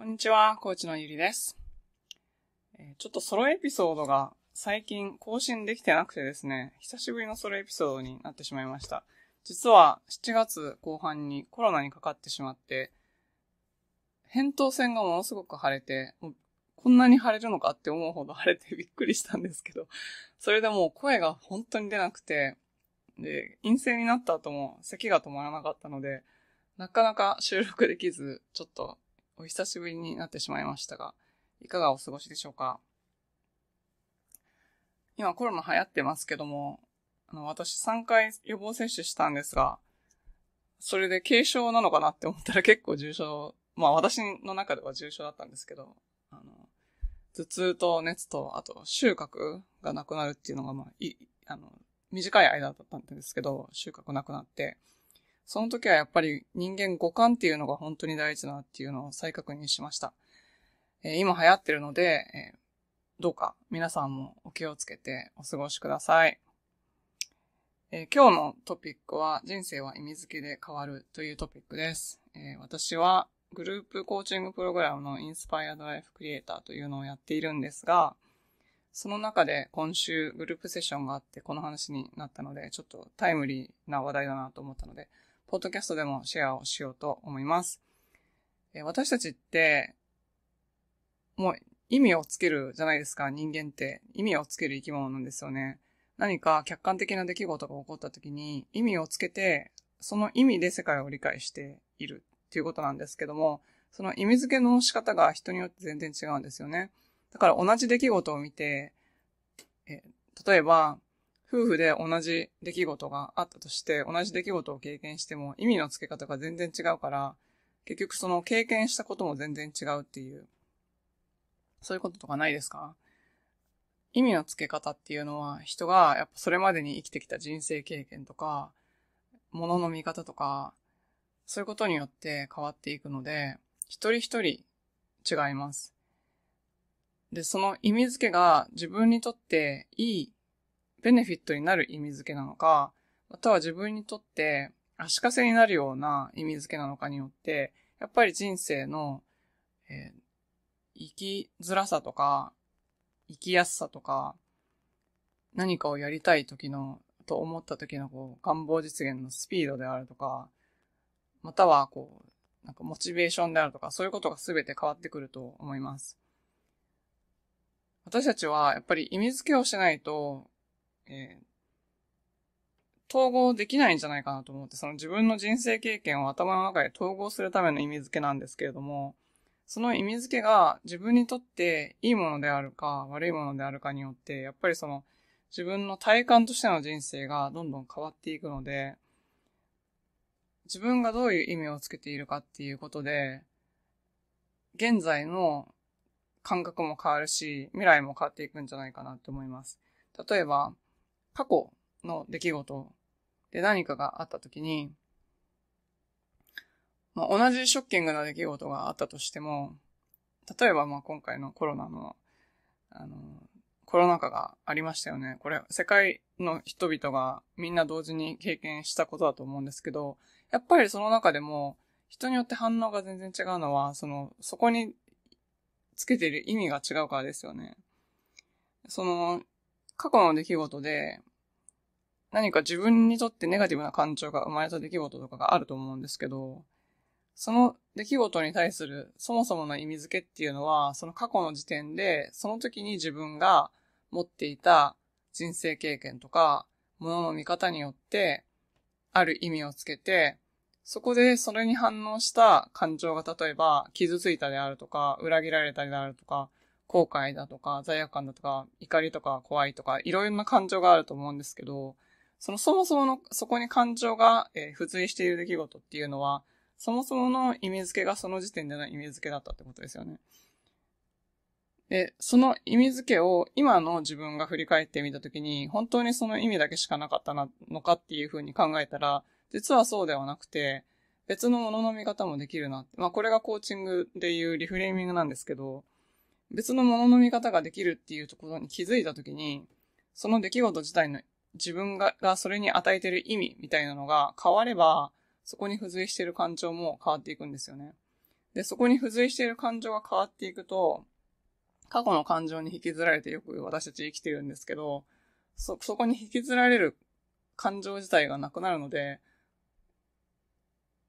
こんにちは、コーチのゆりです。ちょっとソロエピソードが最近更新できてなくてですね、久しぶりのソロエピソードになってしまいました。実は7月後半にコロナにかかってしまって、扁桃腺がものすごく腫れて、こんなに腫れるのかって思うほど腫れてびっくりしたんですけど、それでもう声が本当に出なくて、で、陰性になった後も咳が止まらなかったので、なかなか収録できず、ちょっとお久しぶりになってしまいましたが、いかがお過ごしでしょうか今コロナ流行ってますけども、あの、私3回予防接種したんですが、それで軽症なのかなって思ったら結構重症、まあ私の中では重症だったんですけど、あの、頭痛と熱と、あと収穫がなくなるっていうのが、まあ、い、あの、短い間だったんですけど、収穫なくなって、その時はやっぱり人間五感っていうのが本当に大事だなっていうのを再確認しました。えー、今流行ってるので、えー、どうか皆さんもお気をつけてお過ごしください。えー、今日のトピックは人生は意味付けで変わるというトピックです。え私はグループコーチングプログラムのインスパイアドライフクリエイターというのをやっているんですが、その中で今週グループセッションがあってこの話になったので、ちょっとタイムリーな話題だなと思ったので、ポッドキャストでもシェアをしようと思います。え私たちって、もう意味をつけるじゃないですか、人間って。意味をつける生き物なんですよね。何か客観的な出来事が起こった時に意味をつけて、その意味で世界を理解しているっていうことなんですけども、その意味付けの仕方が人によって全然違うんですよね。だから同じ出来事を見て、え例えば、夫婦で同じ出来事があったとして、同じ出来事を経験しても意味の付け方が全然違うから、結局その経験したことも全然違うっていう、そういうこととかないですか意味の付け方っていうのは人がやっぱそれまでに生きてきた人生経験とか、ものの見方とか、そういうことによって変わっていくので、一人一人違います。で、その意味付けが自分にとっていいベネフィットになる意味付けなのか、または自分にとって足かせになるような意味付けなのかによって、やっぱり人生の、えー、生きづらさとか、生きやすさとか、何かをやりたい時の、と思った時のこう願望実現のスピードであるとか、またはこう、なんかモチベーションであるとか、そういうことが全て変わってくると思います。私たちはやっぱり意味付けをしないとえー、統合できないんじゃないかなと思って、その自分の人生経験を頭の中で統合するための意味付けなんですけれども、その意味付けが自分にとっていいものであるか悪いものであるかによって、やっぱりその自分の体感としての人生がどんどん変わっていくので、自分がどういう意味をつけているかっていうことで、現在の感覚も変わるし、未来も変わっていくんじゃないかなって思います。例えば、過去の出来事で何かがあった時に、まあ、同じショッキングな出来事があったとしても、例えばまあ今回のコロナの、あの、コロナ禍がありましたよね。これ、世界の人々がみんな同時に経験したことだと思うんですけど、やっぱりその中でも、人によって反応が全然違うのは、その、そこにつけている意味が違うからですよね。その、過去の出来事で、何か自分にとってネガティブな感情が生まれた出来事とかがあると思うんですけど、その出来事に対するそもそもの意味付けっていうのは、その過去の時点で、その時に自分が持っていた人生経験とか、ものの見方によって、ある意味をつけて、そこでそれに反応した感情が例えば、傷ついたであるとか、裏切られたであるとか、後悔だとか、罪悪感だとか、怒りとか、怖いとか、いろいろな感情があると思うんですけど、そのそもそもの、そこに感情が、えー、付随している出来事っていうのは、そもそもの意味付けがその時点での意味付けだったってことですよね。で、その意味付けを今の自分が振り返ってみたときに、本当にその意味だけしかなかったな、のかっていうふうに考えたら、実はそうではなくて、別のものの見方もできるなって。まあこれがコーチングでいうリフレーミングなんですけど、別のものの見方ができるっていうところに気づいたときに、その出来事自体の自分ががそれに与えてる意味みたいなのが変われば、そこに付随している感情も変わっていくんですよね。で、そこに付随している感情が変わっていくと、過去の感情に引きずられてよく私たち生きてるんですけど、そ、そこに引きずられる感情自体がなくなるので、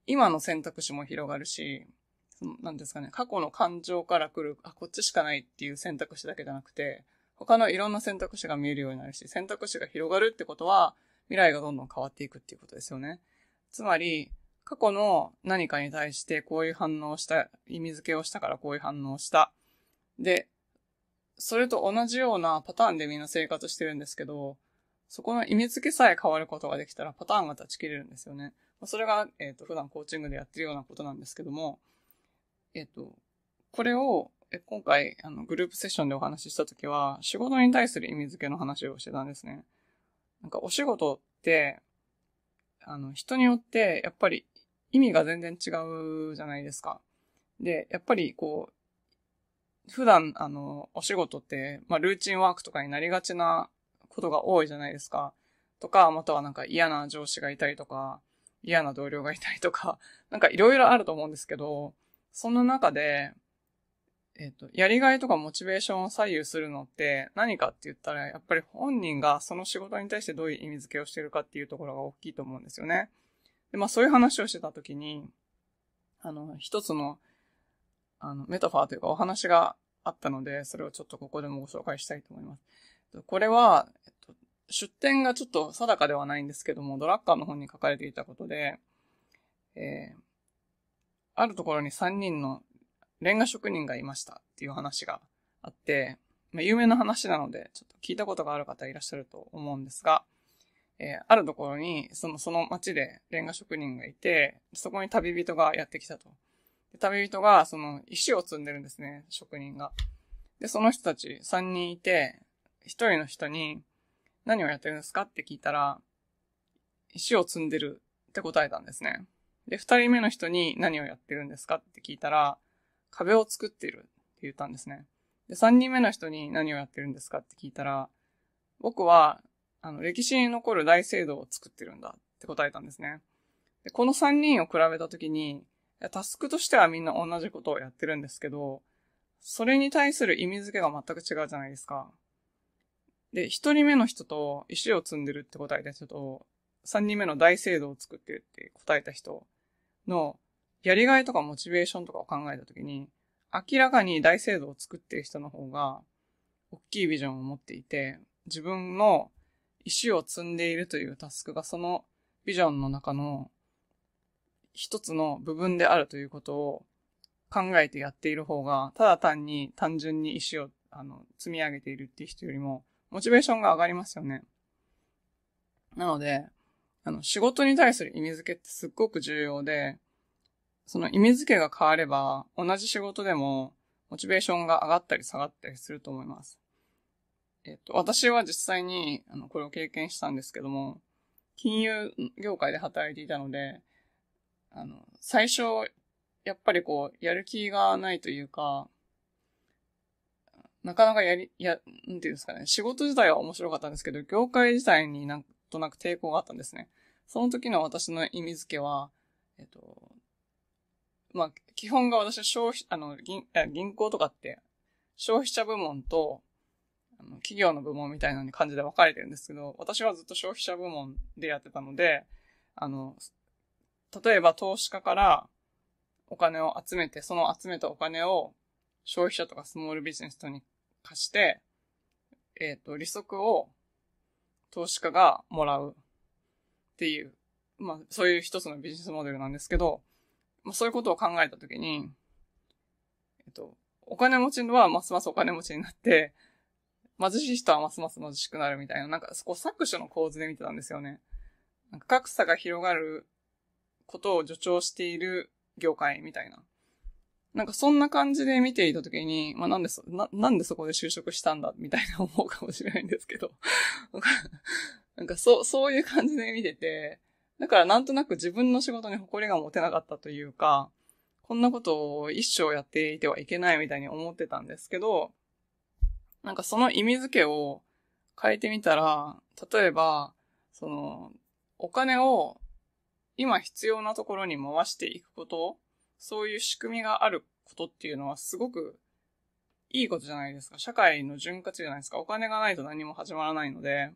今の選択肢も広がるし、なんですかね、過去の感情から来る、あ、こっちしかないっていう選択肢だけじゃなくて、他のいろんな選択肢が見えるようになるし、選択肢が広がるってことは、未来がどんどん変わっていくっていうことですよね。つまり、過去の何かに対してこういう反応をした、意味付けをしたからこういう反応をした。で、それと同じようなパターンでみんな生活してるんですけど、そこの意味付けさえ変わることができたらパターンが断ち切れるんですよね。それが、えっ、ー、と、普段コーチングでやってるようなことなんですけども、えっ、と、これを、今回、あの、グループセッションでお話ししたときは、仕事に対する意味付けの話をしてたんですね。なんか、お仕事って、あの、人によって、やっぱり、意味が全然違うじゃないですか。で、やっぱり、こう、普段、あの、お仕事って、まあ、ルーチンワークとかになりがちなことが多いじゃないですか。とか、またはなんか嫌な上司がいたりとか、嫌な同僚がいたりとか、なんかいろいろあると思うんですけど、その中で、えっ、ー、と、やりがいとかモチベーションを左右するのって何かって言ったら、やっぱり本人がその仕事に対してどういう意味付けをしてるかっていうところが大きいと思うんですよね。で、まあそういう話をしてた時に、あの、一つの、あの、メタファーというかお話があったので、それをちょっとここでもご紹介したいと思います。これは、えっと、出典がちょっと定かではないんですけども、ドラッカーの本に書かれていたことで、えーあるところに3人のレンガ職人がいましたっていう話があって、まあ、有名な話なので、ちょっと聞いたことがある方いらっしゃると思うんですが、えー、あるところに、その、その町でレンガ職人がいて、そこに旅人がやってきたと。で旅人が、その、石を積んでるんですね、職人が。で、その人たち3人いて、1人の人に、何をやってるんですかって聞いたら、石を積んでるって答えたんですね。で、二人目の人に何をやってるんですかって聞いたら、壁を作ってるって言ったんですね。で、三人目の人に何をやってるんですかって聞いたら、僕は、あの、歴史に残る大聖堂を作ってるんだって答えたんですね。で、この三人を比べたときに、タスクとしてはみんな同じことをやってるんですけど、それに対する意味付けが全く違うじゃないですか。で、一人目の人と石を積んでるって答えた人と、3人目の大聖堂を作ってるって答えた人の、やりがいとかモチベーションとかを考えたときに、明らかに大聖堂を作ってる人の方が、大きいビジョンを持っていて、自分の石を積んでいるというタスクがそのビジョンの中の一つの部分であるということを考えてやっている方が、ただ単に単純に石をあの積み上げているっていう人よりも、モチベーションが上がりますよね。なので、あの、仕事に対する意味付けってすっごく重要で、その意味付けが変われば、同じ仕事でも、モチベーションが上がったり下がったりすると思います。えっと、私は実際に、あの、これを経験したんですけども、金融業界で働いていたので、あの、最初、やっぱりこう、やる気がないというか、なかなかやり、や、なんていうんですかね、仕事自体は面白かったんですけど、業界自体になんとなく抵抗があったんですね。その時の私の意味付けは、えっと、まあ、基本が私は消費、あの、銀、銀行とかって、消費者部門と、あの、企業の部門みたいな感じで分かれてるんですけど、私はずっと消費者部門でやってたので、あの、例えば投資家からお金を集めて、その集めたお金を消費者とかスモールビジネスとに貸して、えっ、ー、と、利息を投資家がもらうっていう、まあ、そういう一つのビジネスモデルなんですけど、まあ、そういうことを考えたときに、えっと、お金持ちはますますお金持ちになって、貧しい人はますます貧しくなるみたいな、なんかそこ搾取の構図で見てたんですよね。なんか格差が広がることを助長している業界みたいななんかそんな感じで見ていたときに、まあなんでそ、な、なんでそこで就職したんだみたいな 思うかもしれないんですけど、なんかそう、そういう感じで見てて、だからなんとなく自分の仕事に誇りが持てなかったというか、こんなことを一生やっていてはいけないみたいに思ってたんですけど、なんかその意味付けを変えてみたら、例えば、その、お金を今必要なところに回していくことそういう仕組みがあることっていうのはすごくいいことじゃないですか。社会の潤滑じゃないですか。お金がないと何も始まらないので、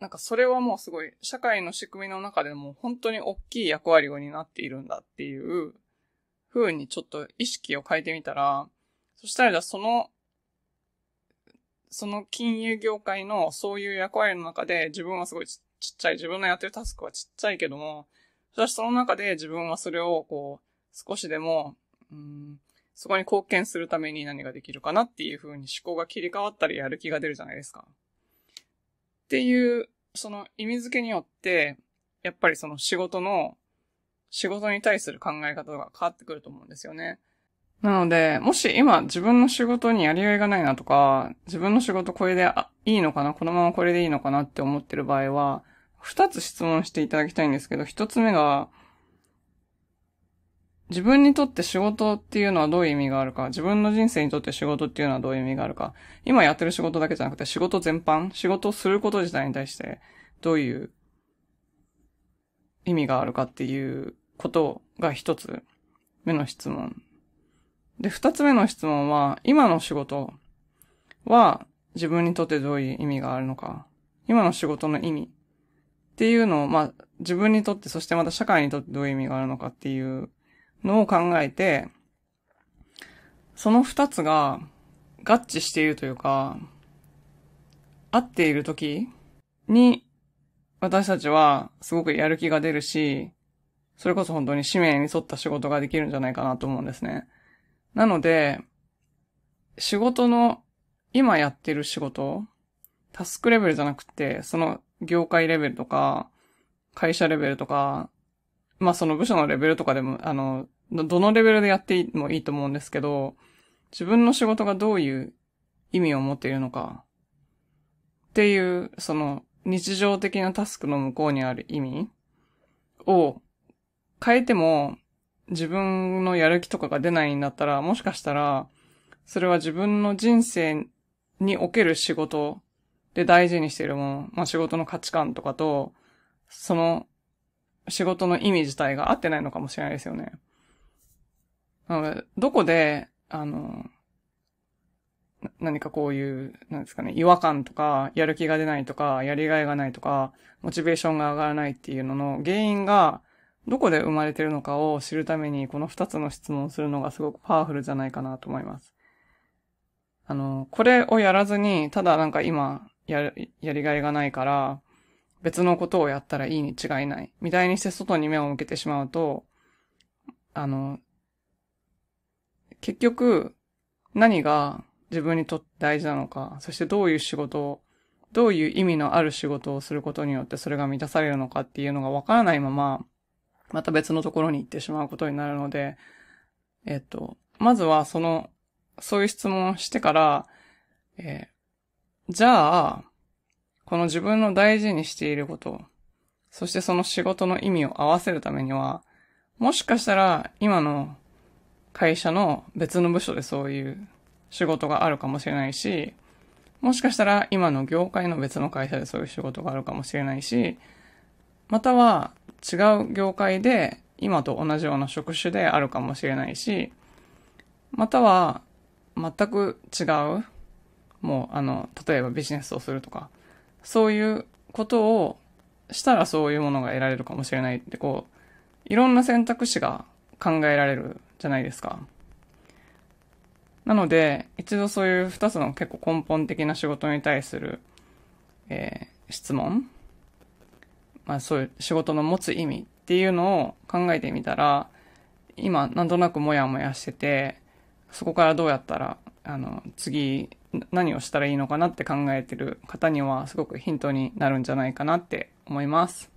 なんかそれはもうすごい、社会の仕組みの中でも本当に大きい役割を担っているんだっていう風にちょっと意識を変えてみたら、そしたらじゃあその、その金融業界のそういう役割の中で自分はすごいちっちゃい、自分のやってるタスクはちっちゃいけども、そしてその中で自分はそれをこう、少しでも、うん、そこに貢献するために何ができるかなっていうふうに思考が切り替わったりやる気が出るじゃないですか。っていう、その意味付けによって、やっぱりその仕事の、仕事に対する考え方が変わってくると思うんですよね。なので、もし今自分の仕事にやりがいがないなとか、自分の仕事これでいいのかな、このままこれでいいのかなって思ってる場合は、二つ質問していただきたいんですけど、一つ目が、自分にとって仕事っていうのはどういう意味があるか、自分の人生にとって仕事っていうのはどういう意味があるか、今やってる仕事だけじゃなくて仕事全般、仕事をすること自体に対してどういう意味があるかっていうことが一つ目の質問。で、二つ目の質問は、今の仕事は自分にとってどういう意味があるのか、今の仕事の意味っていうのを、まあ、自分にとって、そしてまた社会にとってどういう意味があるのかっていうのを考えて、その二つが合致しているというか、合っている時に、私たちはすごくやる気が出るし、それこそ本当に使命に沿った仕事ができるんじゃないかなと思うんですね。なので、仕事の、今やってる仕事、タスクレベルじゃなくて、その業界レベルとか、会社レベルとか、まあその部署のレベルとかでも、あの、どのレベルでやってもいいと思うんですけど、自分の仕事がどういう意味を持っているのか、っていう、その日常的なタスクの向こうにある意味を変えても自分のやる気とかが出ないんだったら、もしかしたら、それは自分の人生における仕事で大事にしているもの、まあ、仕事の価値観とかと、その仕事の意味自体が合ってないのかもしれないですよね。なので、どこで、あの、何かこういう、なんですかね、違和感とか、やる気が出ないとか、やりがいがないとか、モチベーションが上がらないっていうのの原因が、どこで生まれてるのかを知るために、この二つの質問をするのがすごくパワフルじゃないかなと思います。あの、これをやらずに、ただなんか今、やる、やりがいがないから、別のことをやったらいいに違いない。みたいにして外に目を向けてしまうと、あの、結局、何が自分にとって大事なのか、そしてどういう仕事を、どういう意味のある仕事をすることによってそれが満たされるのかっていうのがわからないまま、また別のところに行ってしまうことになるので、えっと、まずはその、そういう質問をしてから、えーじゃあ、この自分の大事にしていること、そしてその仕事の意味を合わせるためには、もしかしたら今の会社の別の部署でそういう仕事があるかもしれないし、もしかしたら今の業界の別の会社でそういう仕事があるかもしれないし、または違う業界で今と同じような職種であるかもしれないし、または全く違うもう、あの、例えばビジネスをするとか、そういうことをしたらそういうものが得られるかもしれないって、こう、いろんな選択肢が考えられるじゃないですか。なので、一度そういう二つの結構根本的な仕事に対する、えー、質問、まあそういう仕事の持つ意味っていうのを考えてみたら、今なんとなくモヤモヤしてて、そこからどうやったらあの、次、何をしたらいいのかなって考えてる方には、すごくヒントになるんじゃないかなって思います。